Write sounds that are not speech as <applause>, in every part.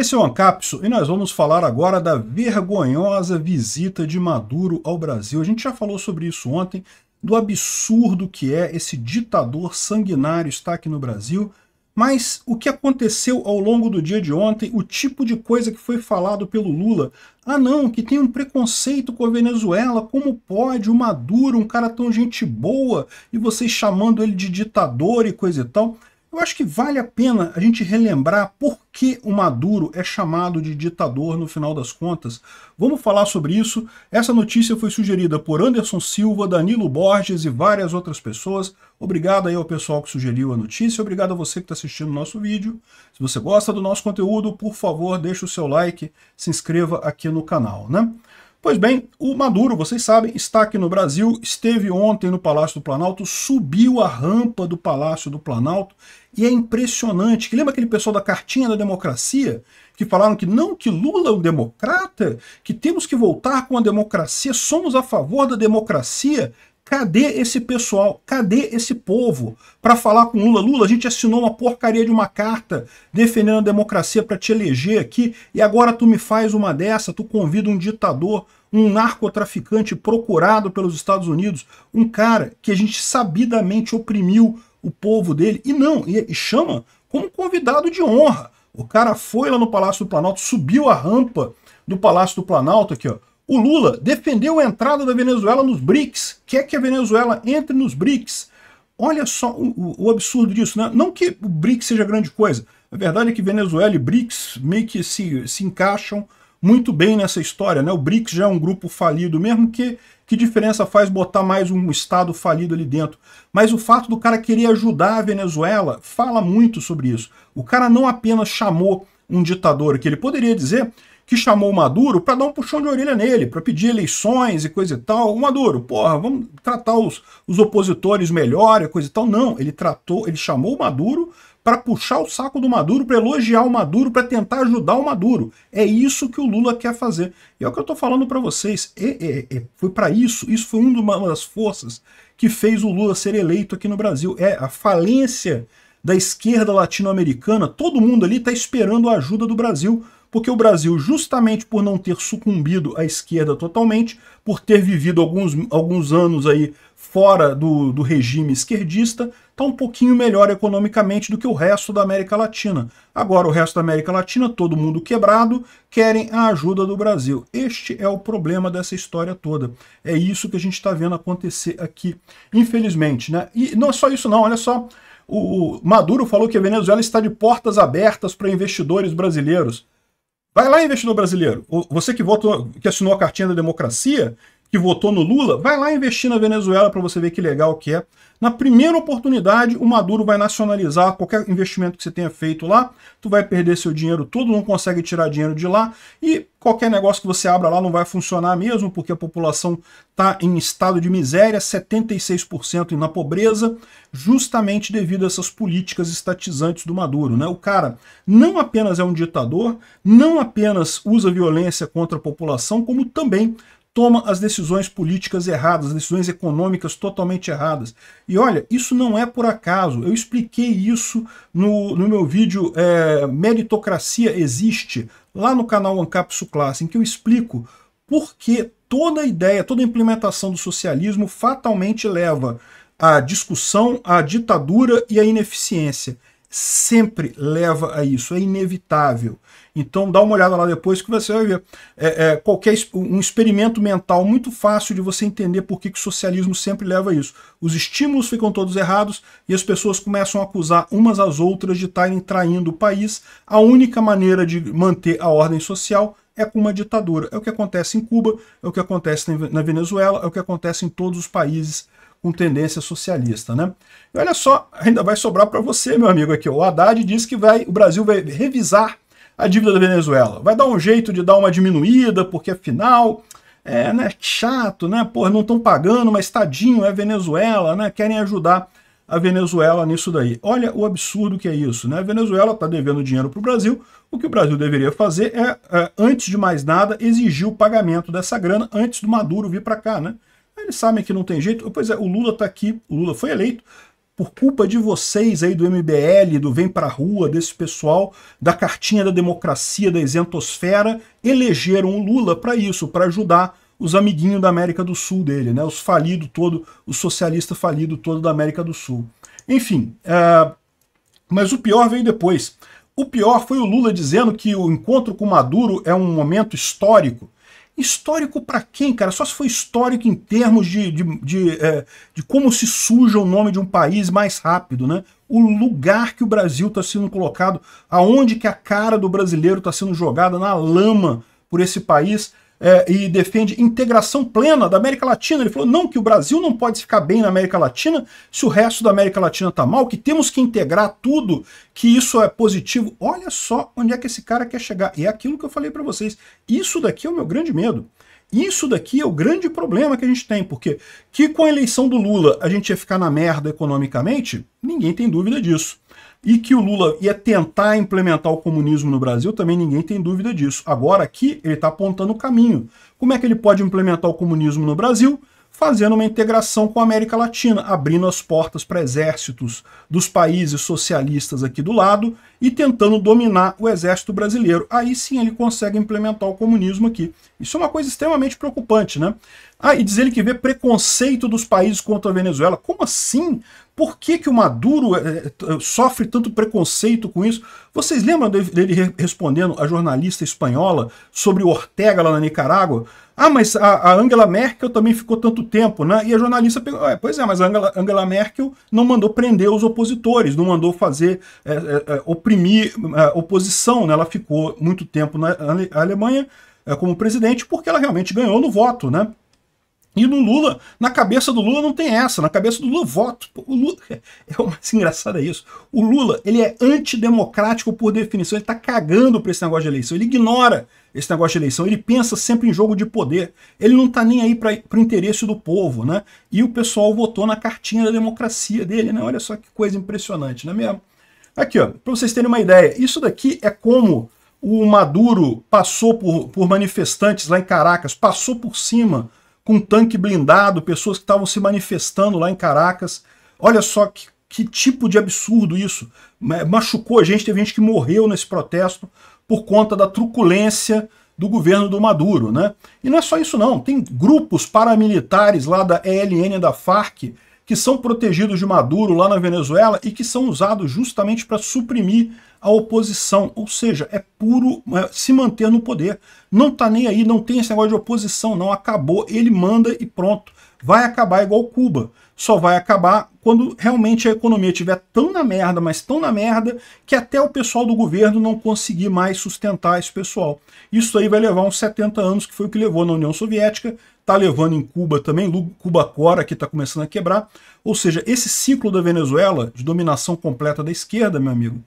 Esse é o Ancapso e nós vamos falar agora da vergonhosa visita de Maduro ao Brasil. A gente já falou sobre isso ontem, do absurdo que é esse ditador sanguinário estar aqui no Brasil, mas o que aconteceu ao longo do dia de ontem, o tipo de coisa que foi falado pelo Lula, ah não, que tem um preconceito com a Venezuela, como pode o Maduro, um cara tão gente boa, e vocês chamando ele de ditador e coisa e tal. Eu acho que vale a pena a gente relembrar por que o Maduro é chamado de ditador no final das contas. Vamos falar sobre isso. Essa notícia foi sugerida por Anderson Silva, Danilo Borges e várias outras pessoas. Obrigado aí ao pessoal que sugeriu a notícia. Obrigado a você que está assistindo o nosso vídeo. Se você gosta do nosso conteúdo, por favor, deixe o seu like, se inscreva aqui no canal. Né? Pois bem, o Maduro, vocês sabem, está aqui no Brasil, esteve ontem no Palácio do Planalto, subiu a rampa do Palácio do Planalto e é impressionante. Que lembra aquele pessoal da cartinha da democracia que falaram que não, que Lula é um democrata, que temos que voltar com a democracia, somos a favor da democracia. Cadê esse pessoal? Cadê esse povo para falar com Lula? Lula, a gente assinou uma porcaria de uma carta defendendo a democracia para te eleger aqui e agora tu me faz uma dessa, tu convida um ditador, um narcotraficante procurado pelos Estados Unidos, um cara que a gente sabidamente oprimiu o povo dele e não, e chama como convidado de honra. O cara foi lá no Palácio do Planalto, subiu a rampa do Palácio do Planalto aqui, ó, o Lula defendeu a entrada da Venezuela nos BRICS, quer que a Venezuela entre nos BRICS. Olha só o, o absurdo disso, né? Não que o BRICS seja grande coisa. A verdade é que Venezuela e BRICS meio que se, se encaixam muito bem nessa história, né? O BRICS já é um grupo falido, mesmo que que diferença faz botar mais um estado falido ali dentro? Mas o fato do cara querer ajudar a Venezuela fala muito sobre isso. O cara não apenas chamou um ditador, que ele poderia dizer que chamou o Maduro para dar um puxão de orelha nele, para pedir eleições e coisa e tal. O Maduro, porra, vamos tratar os, os opositores melhor e coisa e tal. Não, ele tratou, ele chamou o Maduro para puxar o saco do Maduro, para elogiar o Maduro, para tentar ajudar o Maduro. É isso que o Lula quer fazer. E é o que eu estou falando para vocês. É, é, é, foi para isso, isso foi uma das forças que fez o Lula ser eleito aqui no Brasil. É a falência da esquerda latino-americana. Todo mundo ali está esperando a ajuda do Brasil porque o Brasil, justamente por não ter sucumbido à esquerda totalmente, por ter vivido alguns, alguns anos aí fora do, do regime esquerdista, está um pouquinho melhor economicamente do que o resto da América Latina. Agora, o resto da América Latina, todo mundo quebrado, querem a ajuda do Brasil. Este é o problema dessa história toda. É isso que a gente está vendo acontecer aqui, infelizmente. Né? E não é só isso não, olha só. O Maduro falou que a Venezuela está de portas abertas para investidores brasileiros. Vai lá, investidor brasileiro. Você que votou, que assinou a cartinha da democracia, que votou no Lula, vai lá investir na Venezuela para você ver que legal que é. Na primeira oportunidade, o Maduro vai nacionalizar qualquer investimento que você tenha feito lá, tu vai perder seu dinheiro todo, não consegue tirar dinheiro de lá, e qualquer negócio que você abra lá não vai funcionar mesmo, porque a população está em estado de miséria, 76% na pobreza, justamente devido a essas políticas estatizantes do Maduro. Né? O cara não apenas é um ditador, não apenas usa violência contra a população, como também toma as decisões políticas erradas, as decisões econômicas totalmente erradas. E olha, isso não é por acaso. Eu expliquei isso no, no meu vídeo é, Meritocracia Existe, lá no canal Ancapsu Classe, em que eu explico por que toda ideia, toda implementação do socialismo fatalmente leva à discussão, à ditadura e à ineficiência sempre leva a isso, é inevitável. Então dá uma olhada lá depois que você vai ver. É, é, qualquer, um experimento mental muito fácil de você entender por que, que o socialismo sempre leva a isso. Os estímulos ficam todos errados e as pessoas começam a acusar umas às outras de estarem traindo o país. A única maneira de manter a ordem social é com uma ditadura. É o que acontece em Cuba, é o que acontece na Venezuela, é o que acontece em todos os países com tendência socialista. Né? E olha só, ainda vai sobrar para você, meu amigo, aqui. O Haddad diz que vai, o Brasil vai revisar a dívida da Venezuela. Vai dar um jeito de dar uma diminuída, porque afinal é né, chato, né? Pô, não estão pagando, mas tadinho, é Venezuela, né? Querem ajudar a Venezuela nisso daí. Olha o absurdo que é isso, né? A Venezuela está devendo dinheiro para o Brasil. O que o Brasil deveria fazer é, é, antes de mais nada, exigir o pagamento dessa grana antes do Maduro vir para cá, né? Eles sabem que não tem jeito. Pois é, o Lula está aqui, o Lula foi eleito por culpa de vocês aí do MBL, do Vem Pra Rua, desse pessoal, da cartinha da democracia, da isentosfera, elegeram o Lula para isso, para ajudar os amiguinhos da América do Sul dele, né? Os falido todo, o socialista falido todo da América do Sul. Enfim, é, mas o pior veio depois. O pior foi o Lula dizendo que o encontro com Maduro é um momento histórico Histórico para quem, cara? Só se for histórico em termos de, de, de, é, de, como se suja o nome de um país mais rápido, né? O lugar que o Brasil está sendo colocado, aonde que a cara do brasileiro está sendo jogada na lama por esse país, é, e defende integração plena da América Latina. Ele falou não que o Brasil não pode ficar bem na América Latina se o resto da América Latina está mal, que temos que integrar tudo, que isso é positivo. Olha só onde é que esse cara quer chegar. E é aquilo que eu falei para vocês. Isso daqui é o meu grande medo. Isso daqui é o grande problema que a gente tem, porque que com a eleição do Lula a gente ia ficar na merda economicamente, ninguém tem dúvida disso. E que o Lula ia tentar implementar o comunismo no Brasil, também ninguém tem dúvida disso. Agora aqui ele está apontando o caminho. Como é que ele pode implementar o comunismo no Brasil? fazendo uma integração com a América Latina, abrindo as portas para exércitos dos países socialistas aqui do lado e tentando dominar o exército brasileiro. Aí sim ele consegue implementar o comunismo aqui. Isso é uma coisa extremamente preocupante, né? Ah, e diz ele que vê preconceito dos países contra a Venezuela. Como assim? Por que, que o Maduro é, é, é, sofre tanto preconceito com isso? Vocês lembram dele respondendo a jornalista espanhola sobre o Ortega lá na Nicarágua? Ah, mas a, Angela Merkel também ficou tanto tempo, né? E a jornalista pegou, é, pois é, mas a Angela, Angela, Merkel não mandou prender os opositores, não mandou fazer, é, é, oprimir a oposição, né? Ela ficou muito tempo na, Alemanha como presidente porque ela realmente ganhou no voto, né? E no Lula, na cabeça do Lula não tem essa, na cabeça do Lula voto. O Lula, <laughs> é o mais engraçado é isso. O Lula, ele é antidemocrático por definição, ele tá cagando pra esse negócio de eleição, ele ignora esse negócio de eleição, ele pensa sempre em jogo de poder, ele não tá nem aí para pro interesse do povo, né? E o pessoal votou na cartinha da democracia dele, né? Olha só que coisa impressionante, não é mesmo? Aqui, ó, pra vocês terem uma ideia, isso daqui é como o Maduro passou por, por manifestantes lá em Caracas, passou por cima com tanque blindado, pessoas que estavam se manifestando lá em Caracas. Olha só que, que tipo de absurdo isso. Machucou a gente, teve gente que morreu nesse protesto por conta da truculência do governo do Maduro, né? E não é só isso não, tem grupos paramilitares lá da ELN da FARC que são protegidos de Maduro lá na Venezuela e que são usados justamente para suprimir a oposição. Ou seja, é puro é, se manter no poder. Não tá nem aí, não tem esse negócio de oposição, não. Acabou, ele manda e pronto. Vai acabar igual Cuba. Só vai acabar quando realmente a economia estiver tão na merda, mas tão na merda, que até o pessoal do governo não conseguir mais sustentar esse pessoal. Isso aí vai levar uns 70 anos, que foi o que levou na União Soviética, está levando em Cuba também, Cuba Cora, que está começando a quebrar. Ou seja, esse ciclo da Venezuela, de dominação completa da esquerda, meu amigo,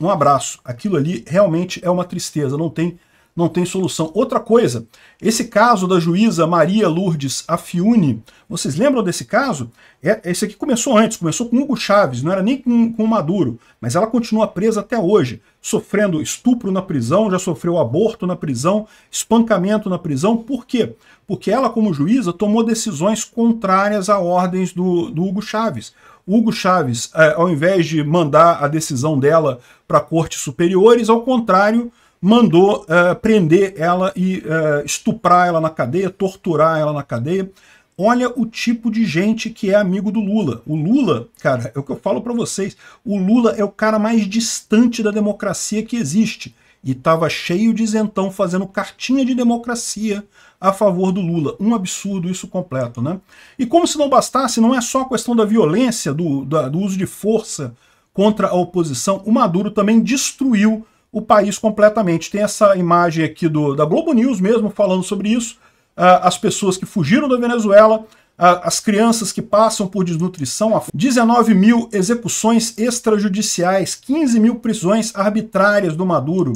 um abraço. Aquilo ali realmente é uma tristeza, não tem não tem solução. Outra coisa, esse caso da juíza Maria Lourdes Afiune, vocês lembram desse caso? É, esse aqui começou antes, começou com Hugo Chaves, não era nem com, com Maduro, mas ela continua presa até hoje, sofrendo estupro na prisão, já sofreu aborto na prisão, espancamento na prisão. Por quê? Porque ela, como juíza, tomou decisões contrárias a ordens do, do Hugo Chaves. Hugo Chaves, é, ao invés de mandar a decisão dela para cortes superiores, ao contrário, mandou uh, prender ela e uh, estuprar ela na cadeia, torturar ela na cadeia. Olha o tipo de gente que é amigo do Lula. O Lula, cara, é o que eu falo para vocês, o Lula é o cara mais distante da democracia que existe. E estava cheio de isentão fazendo cartinha de democracia a favor do Lula. Um absurdo isso completo, né? E como se não bastasse, não é só a questão da violência, do, do uso de força contra a oposição, o Maduro também destruiu o país completamente. Tem essa imagem aqui do, da Globo News mesmo falando sobre isso, uh, as pessoas que fugiram da Venezuela, uh, as crianças que passam por desnutrição, 19 mil execuções extrajudiciais, 15 mil prisões arbitrárias do Maduro.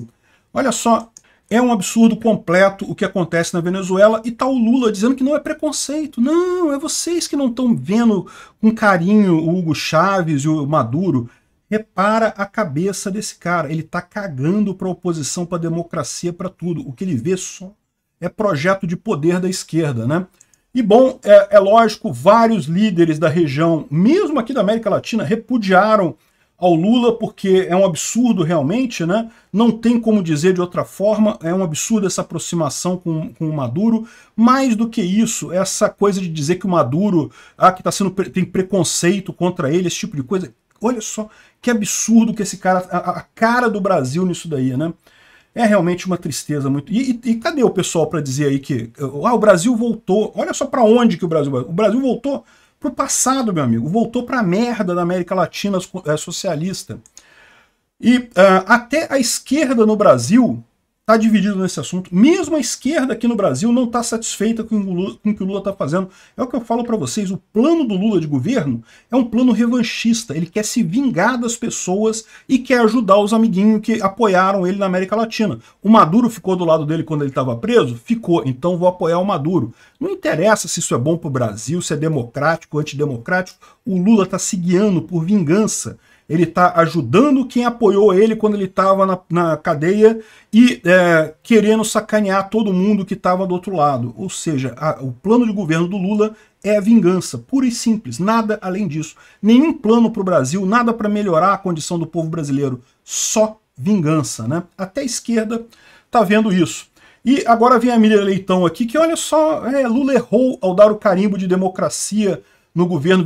Olha só, é um absurdo completo o que acontece na Venezuela e tá o Lula dizendo que não é preconceito. Não, é vocês que não estão vendo com carinho o Hugo Chávez e o Maduro. Repara a cabeça desse cara. Ele está cagando para a oposição, para a democracia, para tudo. O que ele vê só é projeto de poder da esquerda, né? E bom, é, é, lógico, vários líderes da região, mesmo aqui da América Latina, repudiaram ao Lula porque é um absurdo realmente, né? Não tem como dizer de outra forma, é um absurdo essa aproximação com, com o Maduro. Mais do que isso, essa coisa de dizer que o Maduro ah, que tá sendo, tem preconceito contra ele, esse tipo de coisa, Olha só que absurdo que esse cara. A, a cara do Brasil nisso daí, né? É realmente uma tristeza muito. E, e, e cadê o pessoal para dizer aí que ah, o Brasil voltou? Olha só para onde que o Brasil O Brasil voltou pro passado, meu amigo. Voltou para a merda da América Latina é, socialista. E uh, até a esquerda no Brasil está dividido nesse assunto. Mesmo a esquerda aqui no Brasil não está satisfeita com o que o Lula está fazendo. É o que eu falo para vocês, o plano do Lula de governo é um plano revanchista. Ele quer se vingar das pessoas e quer ajudar os amiguinhos que apoiaram ele na América Latina. O Maduro ficou do lado dele quando ele estava preso? Ficou, então vou apoiar o Maduro. Não interessa se isso é bom para o Brasil, se é democrático, antidemocrático. O Lula está se guiando por vingança ele está ajudando quem apoiou ele quando ele estava na, na, cadeia e é, querendo sacanear todo mundo que estava do outro lado. Ou seja, a, o plano de governo do Lula é a vingança, pura e simples, nada além disso. Nenhum plano para o Brasil, nada para melhorar a condição do povo brasileiro, só vingança. Né? Até a esquerda está vendo isso. E agora vem a Miriam Leitão aqui, que olha só, é, Lula errou ao dar o carimbo de democracia no governo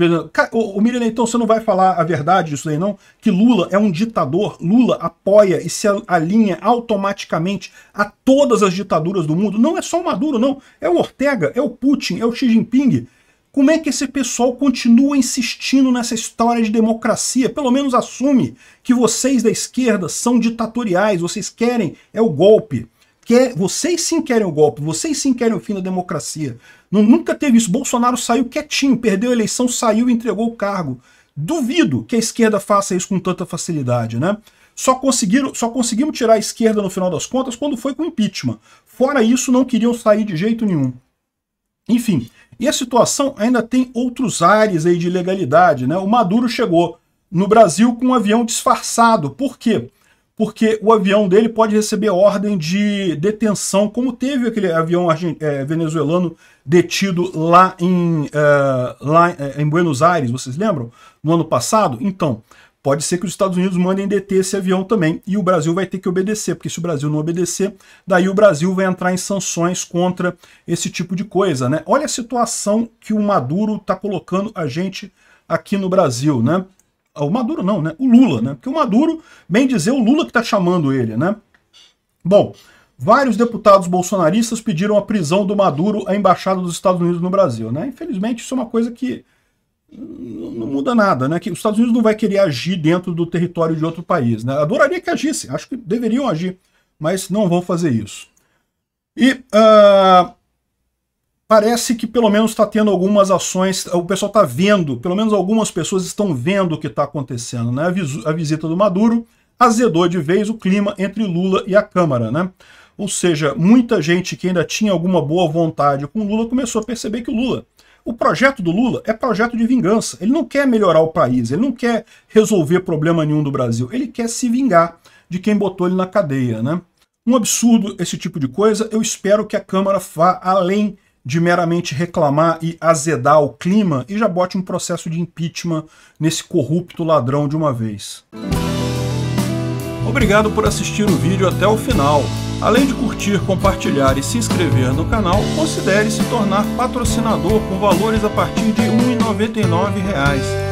O, o Miriam, então você não vai falar a verdade disso aí, não? Que Lula é um ditador, Lula apoia e se alinha automaticamente a todas as ditaduras do mundo. Não é só o Maduro, não. É o Ortega, é o Putin, é o Xi Jinping. Como é que esse pessoal continua insistindo nessa história de democracia? Pelo menos assume que vocês da esquerda são ditatoriais, vocês querem é o golpe quer, vocês sim querem o golpe, vocês sim querem o fim da democracia. nunca teve isso. Bolsonaro saiu quietinho, perdeu a eleição, saiu e entregou o cargo. Duvido que a esquerda faça isso com tanta facilidade, né? Só, conseguiram, só conseguimos tirar a esquerda no final das contas quando foi com impeachment. Fora isso, não queriam sair de jeito nenhum. Enfim, e a situação ainda tem outros ares aí de ilegalidade, né? O Maduro chegou no Brasil com um avião disfarçado. Por quê? porque o avião dele pode receber ordem de detenção, como teve aquele avião é, venezuelano detido lá em, é, lá é, em Buenos Aires, vocês lembram? No ano passado? Então, pode ser que os Estados Unidos mandem deter esse avião também, e o Brasil vai ter que obedecer, porque se o Brasil não obedecer, daí o Brasil vai entrar em sanções contra esse tipo de coisa, né? Olha a situação que o Maduro está colocando a gente aqui no Brasil, né? O Maduro não, né? O Lula, né? Porque o Maduro, bem dizer, o Lula que está chamando ele, né? Bom, vários deputados bolsonaristas pediram a prisão do Maduro à Embaixada dos Estados Unidos no Brasil, né? Infelizmente, isso é uma coisa que não muda nada, né? Que os Estados Unidos não vai querer agir dentro do território de outro país, né? Adoraria que agisse, acho que deveriam agir, mas não vão fazer isso. E... Uh parece que pelo menos está tendo algumas ações, o pessoal está vendo, pelo menos algumas pessoas estão vendo o que está acontecendo. Né? A visita do Maduro azedou de vez o clima entre Lula e a Câmara. Né? Ou seja, muita gente que ainda tinha alguma boa vontade com Lula começou a perceber que o Lula o projeto do Lula é projeto de vingança. Ele não quer melhorar o país, ele não quer resolver problema nenhum do Brasil. Ele quer se vingar de quem botou ele na cadeia, né? Um absurdo esse tipo de coisa. Eu espero que a Câmara vá além de meramente reclamar e azedar o clima e já bote um processo de impeachment nesse corrupto ladrão de uma vez. Obrigado por assistir o vídeo até o final. Além de curtir, compartilhar e se inscrever no canal, considere se tornar patrocinador com valores a partir de R$ 1,99